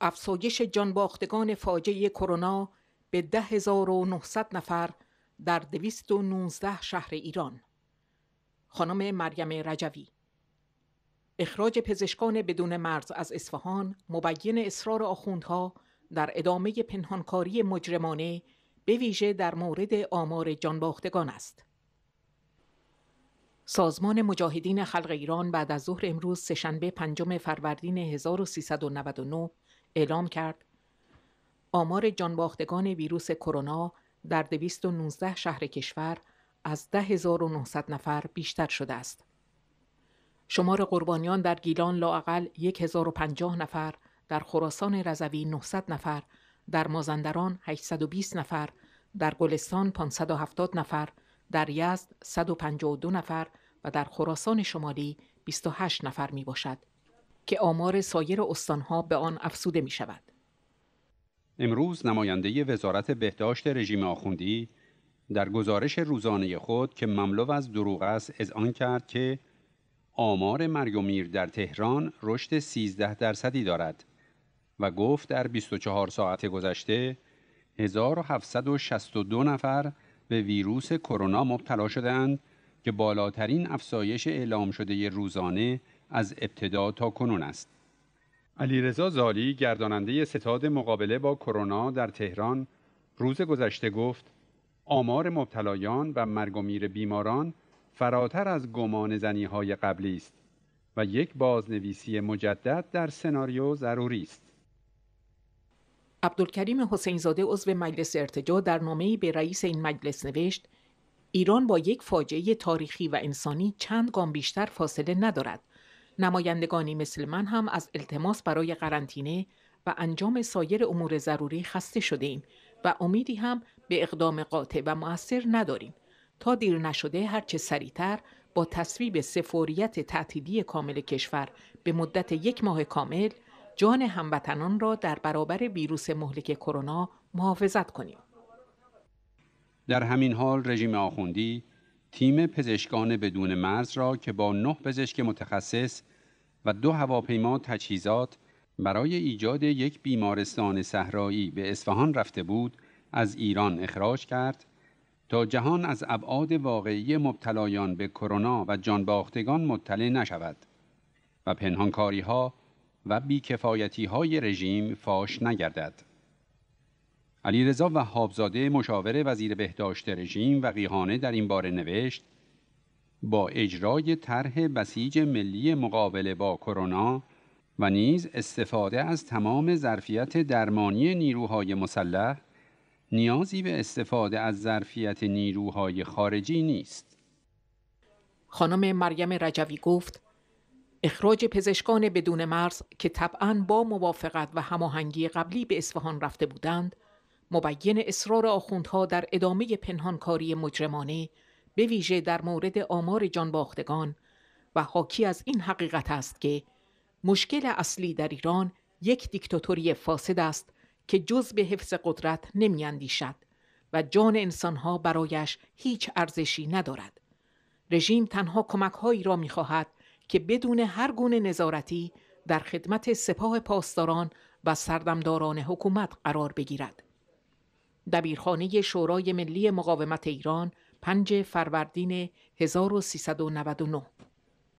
افزایش جانباختگان فاجعه کرونا به 10900 نفر در 219 شهر ایران خانم مریم رجوی اخراج پزشکان بدون مرز از اصفهان مبین اصرار آخوندها در ادامه پنهانکاری مجرمانه به ویژه در مورد آمار جانباختگان است. سازمان مجاهدین خلق ایران بعد از ظهر امروز سهشنبه پنجم فروردین 1399 اعلام کرد آمار جانباختگان ویروس کرونا در 219 شهر کشور از 10900 نفر بیشتر شده است. شمار قربانیان در گیلان لاعقل 1050 نفر، در خراسان رضوی 900 نفر، در مازندران 820 نفر، در گلستان 570 نفر، در یزد 152 نفر و در خراسان شمالی 28 نفر می باشد. که آمار سایر استانها به آن افسوده می شود. امروز نماینده وزارت بهداشت رژیم آخوندی در گزارش روزانه خود که مملو از دروغ است آن کرد که آمار مرگ در تهران رشد 13 درصدی دارد و گفت در 24 ساعت گذشته 1762 نفر به ویروس کرونا مبتلا شدند که بالاترین افزایش اعلام شده روزانه از ابتدا تا کنون است. علیرضا زالی گرداننده ستاد مقابله با کرونا در تهران روز گذشته گفت آمار مبتلایان و مرگ و میر بیماران فراتر از گمان زنی های قبلی است و یک بازنویسی مجدد در سناریو ضروری است. عبدالکریم حسینزاده عضو مجلس ارتجا در نامه‌ای به رئیس این مجلس نوشت ایران با یک فاجعه تاریخی و انسانی چند گام بیشتر فاصله ندارد نمایندگانی مثل من هم از التماس برای قرنطینه و انجام سایر امور ضروری خسته شده ایم و امیدی هم به اقدام قاطع و موثر نداریم تا دیر نشده هرچه سریعتر با تصویب سفوریت تعطیلی کامل کشور به مدت یک ماه کامل جان هموطنان را در برابر ویروس مهلک کرونا محافظت کنیم در همین حال رژیم آخوندی تیم پزشکان بدون مرز را که با نه پزشک متخصص و دو هواپیما تجهیزات برای ایجاد یک بیمارستان صحرایی به اصفهان رفته بود از ایران اخراج کرد تا جهان از ابعاد واقعی مبتلایان به کرونا و جانباختگان مطلع نشود و پنهانکاری ها و بیکفایتی های رژیم فاش نگردد. علیرضا وهابزاده مشاور وزیر بهداشت رژیم و قیهانه در این باره نوشت با اجرای طرح بسیج ملی مقابله با کرونا و نیز استفاده از تمام ظرفیت درمانی نیروهای مسلح نیازی به استفاده از ظرفیت نیروهای خارجی نیست. خانم مریم رجوی گفت اخراج پزشکان بدون مرز که طبعا با موافقت و هماهنگی قبلی به اصفهان رفته بودند مبین اصرار آخوندها در ادامه پنهانکاری مجرمانه به ویژه در مورد آمار جانباختگان و حاکی از این حقیقت است که مشکل اصلی در ایران یک دیکتاتوری فاسد است که جز به حفظ قدرت نمیاندیشد و جان انسانها برایش هیچ ارزشی ندارد. رژیم تنها کمکهایی را میخواهد که بدون هر گونه نظارتی در خدمت سپاه پاسداران و سردمداران حکومت قرار بگیرد. دبیرخانه شورای ملی مقاومت ایران 5 فروردین 1399